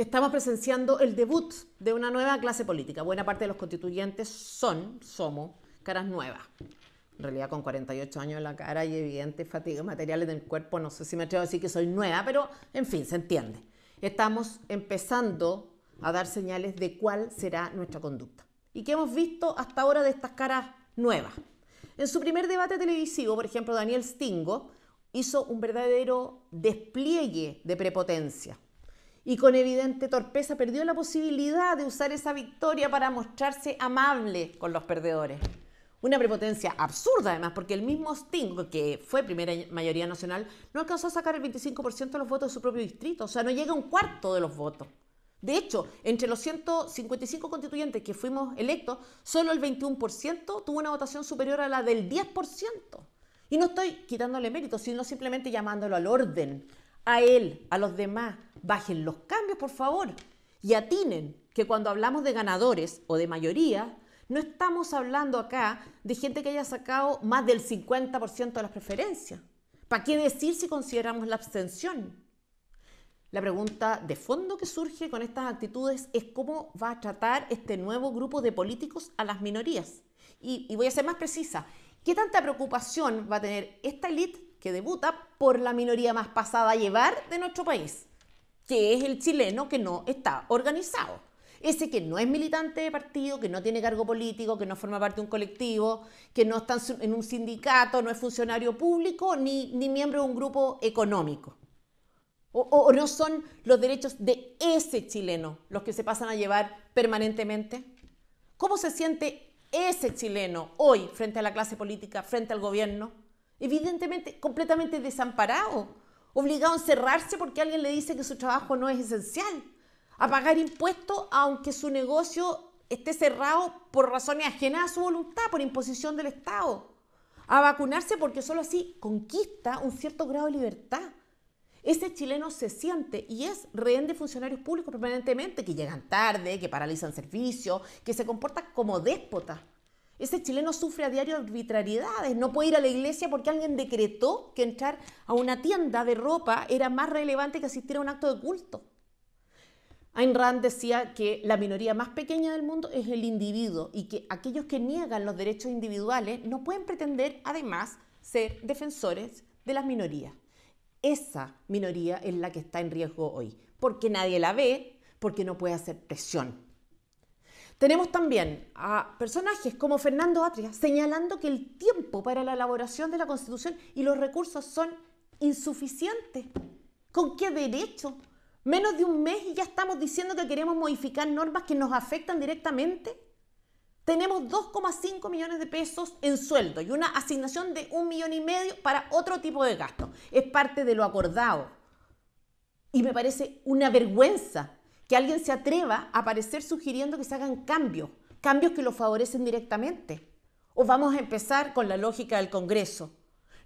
Estamos presenciando el debut de una nueva clase política. Buena parte de los constituyentes son, somos, caras nuevas. En realidad, con 48 años en la cara y evidentes fatigas materiales del cuerpo, no sé si me atrevo a decir que soy nueva, pero en fin, se entiende. Estamos empezando a dar señales de cuál será nuestra conducta. ¿Y qué hemos visto hasta ahora de estas caras nuevas? En su primer debate televisivo, por ejemplo, Daniel Stingo hizo un verdadero despliegue de prepotencia y con evidente torpeza perdió la posibilidad de usar esa victoria para mostrarse amable con los perdedores. Una prepotencia absurda además, porque el mismo Sting, que fue primera mayoría nacional, no alcanzó a sacar el 25% de los votos de su propio distrito, o sea, no llega a un cuarto de los votos. De hecho, entre los 155 constituyentes que fuimos electos, solo el 21% tuvo una votación superior a la del 10%. Y no estoy quitándole mérito, sino simplemente llamándolo al orden, a él, a los demás, bajen los cambios, por favor, y atinen que cuando hablamos de ganadores o de mayoría, no estamos hablando acá de gente que haya sacado más del 50% de las preferencias. ¿Para qué decir si consideramos la abstención? La pregunta de fondo que surge con estas actitudes es cómo va a tratar este nuevo grupo de políticos a las minorías. Y, voy a ser más precisa. ¿Qué tanta preocupación va a tener esta élite que debuta por la minoría más pasada a llevar de nuestro país, que es el chileno que no está organizado. Ese que no es militante de partido, que no tiene cargo político, que no forma parte de un colectivo, que no está en un sindicato, no es funcionario público, ni, miembro de un grupo económico. o, no son los derechos de ese chileno los que se pasan a llevar permanentemente? ¿Cómo se siente ese chileno hoy frente a la clase política, frente al gobierno? evidentemente completamente desamparado, obligado a encerrarse porque alguien le dice que su trabajo no es esencial, a pagar impuestos aunque su negocio esté cerrado por razones ajenas a su voluntad, por imposición del Estado, a vacunarse porque solo así conquista un cierto grado de libertad. Ese chileno se siente y es rehén de funcionarios públicos permanentemente que llegan tarde, que paralizan servicios, que se comportan como déspotas. Ese chileno sufre a diario arbitrariedades, no puede ir a la iglesia porque alguien decretó que entrar a una tienda de ropa era más relevante que asistir a un acto de culto. Ayn Rand decía que la minoría más pequeña del mundo es el individuo y que aquellos que niegan los derechos individuales no pueden pretender, además, ser defensores de las minorías. Esa minoría es la que está en riesgo hoy, porque nadie la ve, porque no puede hacer presión tenemos también a personajes como Fernando Atria señalando que el tiempo para la elaboración de la Constitución y los recursos son insuficientes. ¿Con qué derecho? Menos de un mes y ya estamos diciendo que queremos modificar normas que nos afectan directamente. Tenemos 2,5 millones de pesos en sueldo y una asignación de un millón y medio para otro tipo de gasto. Es parte de lo acordado. Y me parece una vergüenza que alguien se atreva a aparecer sugiriendo que se hagan cambios, cambios que lo favorecen directamente. O vamos a empezar con la lógica del Congreso.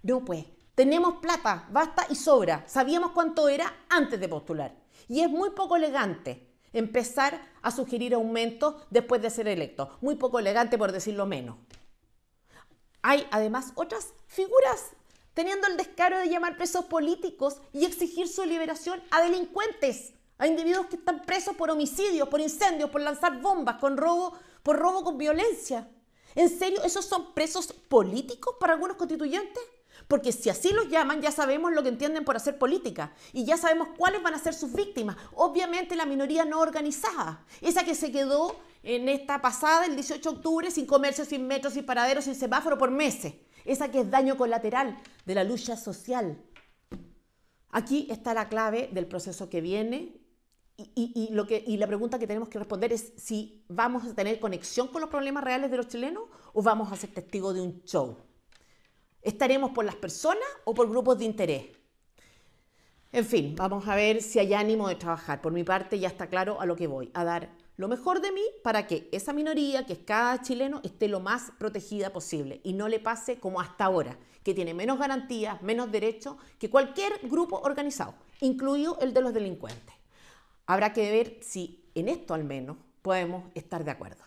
No, pues, tenemos plata, basta y sobra. Sabíamos cuánto era antes de postular. Y es muy poco elegante empezar a sugerir aumentos después de ser electo. Muy poco elegante, por decirlo menos. Hay además otras figuras teniendo el descaro de llamar presos políticos y exigir su liberación a delincuentes. Hay individuos que están presos por homicidios, por incendios, por lanzar bombas, con robo, por robo con violencia. ¿En serio esos son presos políticos para algunos constituyentes? Porque si así los llaman, ya sabemos lo que entienden por hacer política y ya sabemos cuáles van a ser sus víctimas. Obviamente la minoría no organizada, esa que se quedó en esta pasada, el 18 de octubre, sin comercio, sin metro, sin paradero, sin semáforo por meses, esa que es daño colateral de la lucha social. Aquí está la clave del proceso que viene y, lo que, la pregunta que tenemos que responder es si vamos a tener conexión con los problemas reales de los chilenos o vamos a ser testigos de un show. ¿Estaremos por las personas o por grupos de interés? En fin, vamos a ver si hay ánimo de trabajar. Por mi parte ya está claro a lo que voy, a dar lo mejor de mí para que esa minoría, que es cada chileno, esté lo más protegida posible y no le pase como hasta ahora, que tiene menos garantías, menos derechos que cualquier grupo organizado, incluido el de los delincuentes. Habrá que ver si en esto al menos podemos estar de acuerdo.